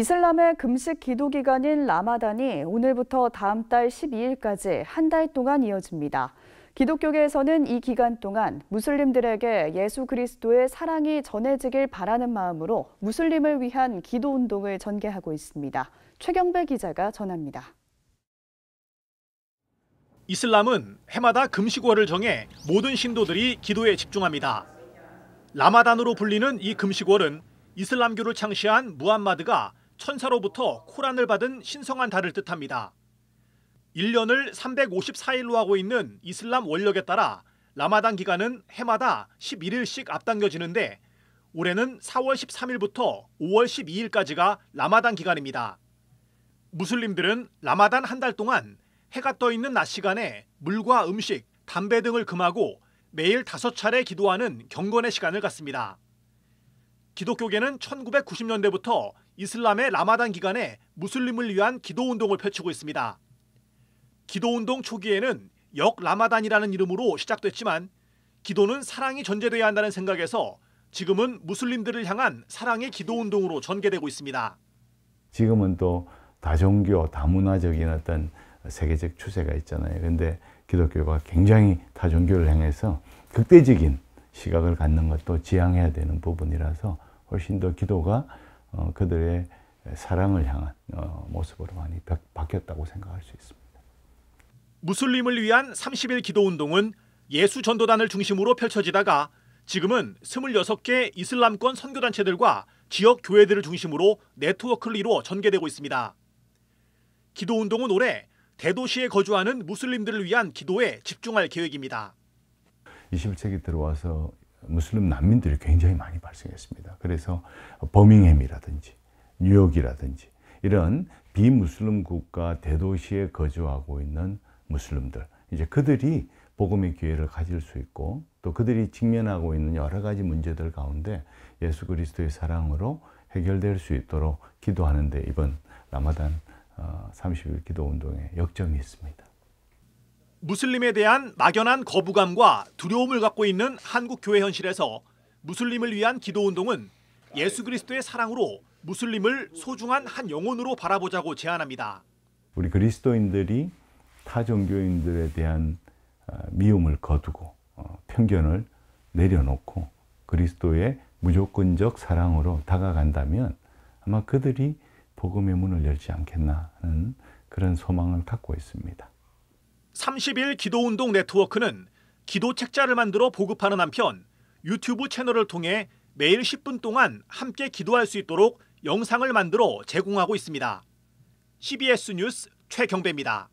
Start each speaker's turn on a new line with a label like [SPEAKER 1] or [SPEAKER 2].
[SPEAKER 1] 이슬람의 금식 기도 기간인 라마단이 오늘부터 다음 달 12일까지 한 달 동안 이어집니다. 기독교계에서는 이 기간 동안 무슬림들에게 예수 그리스도의 사랑이 전해지길 바라는 마음으로 무슬림을 위한 기도 운동을 전개하고 있습니다. 최경배 기자가 전합니다.
[SPEAKER 2] 이슬람은 해마다 금식월을 정해 모든 신도들이 기도에 집중합니다. 라마단으로 불리는 이 금식월은 이슬람교를 창시한 무함마드가 천사로부터 코란을 받은 신성한 달을 뜻합니다. 1년을 354일로 하고 있는 이슬람 원력에 따라 라마단 기간은 해마다 11일씩 앞당겨지는데 올해는 4월 13일부터 5월 12일까지가 라마단 기간입니다. 무슬림들은 라마단 한 달 동안 해가 떠 있는 낮 시간에 물과 음식, 담배 등을 금하고 매일 다섯 차례 기도하는 경건의 시간을 갖습니다. 기독교계는 1990년대부터 이슬람의 라마단 기간에 무슬림을 위한 기도운동을 펼치고 있습니다. 기도운동 초기에는 역 라마단이라는 이름으로 시작됐지만 기도는 사랑이 전제돼야 한다는 생각에서 지금은 무슬림들을 향한 사랑의 기도운동으로 전개되고 있습니다.
[SPEAKER 1] 지금은 또 다종교, 다문화적인 어떤 세계적 추세가 있잖아요. 근데 기독교가 굉장히 다종교를 향해서 극대적인 시각을 갖는 것도 지향해야 되는 부분이라서 훨씬 더 기도가 어, 그들의 사랑을 향한 어, 모습으로 많이 바, 바뀌었다고 생각할 수 있습니다.
[SPEAKER 2] 무슬림을 위한 30일 기도 운동은 예수 전도단을 중심으로 펼쳐지다가 지금은 26개 이슬람권 선교단체들과 지역 교회들을 중심으로 네트워크를 이루어 전개되고 있습니다. 기도 운동은 올해 대도시에 거주하는 무슬림들을 위한 기도에 집중할 계획입니다.
[SPEAKER 1] 21세기 들어와서 무슬림 난민들이 굉장히 많이 발생했습니다. 그래서 버밍햄이라든지 뉴욕이라든지 이런 비무슬림 국가 대도시에 거주하고 있는 무슬림들 이제 그들이 복음의 기회를 가질 수 있고 또 그들이 직면하고 있는 여러 가지 문제들 가운데 예수 그리스도의 사랑으로 해결될 수 있도록 기도하는데 이번 라마단 30일 어, 기도 운동에 역점이 있습니다.
[SPEAKER 2] 무슬림에 대한 막연한 거부감과 두려움을 갖고 있는 한국 교회 현실에서 무슬림을 위한 기도 운동은 예수 그리스도의 사랑으로 무슬림을 소중한 한 영혼으로 바라보자고 제안합니다.
[SPEAKER 1] 우리 그리스도인들이 타 종교인들에 대한 아, 미움을 거두고 어, 편견을 내려놓고 그리스도의 무조건적 사랑으로 다가간다면 아마 그들이 복음의 문을 열지 않겠나 하는 그런 소망을 갖고 있습니다.
[SPEAKER 2] 30일 기도운동 네트워크는 기도 책자를 만들어 보급하는 한편 유튜브 채널을 통해 매일 10분 동안 함께 기도할 수 있도록 영상을 만들어 제공하고 있습니다. CBS 뉴스 최경배입니다.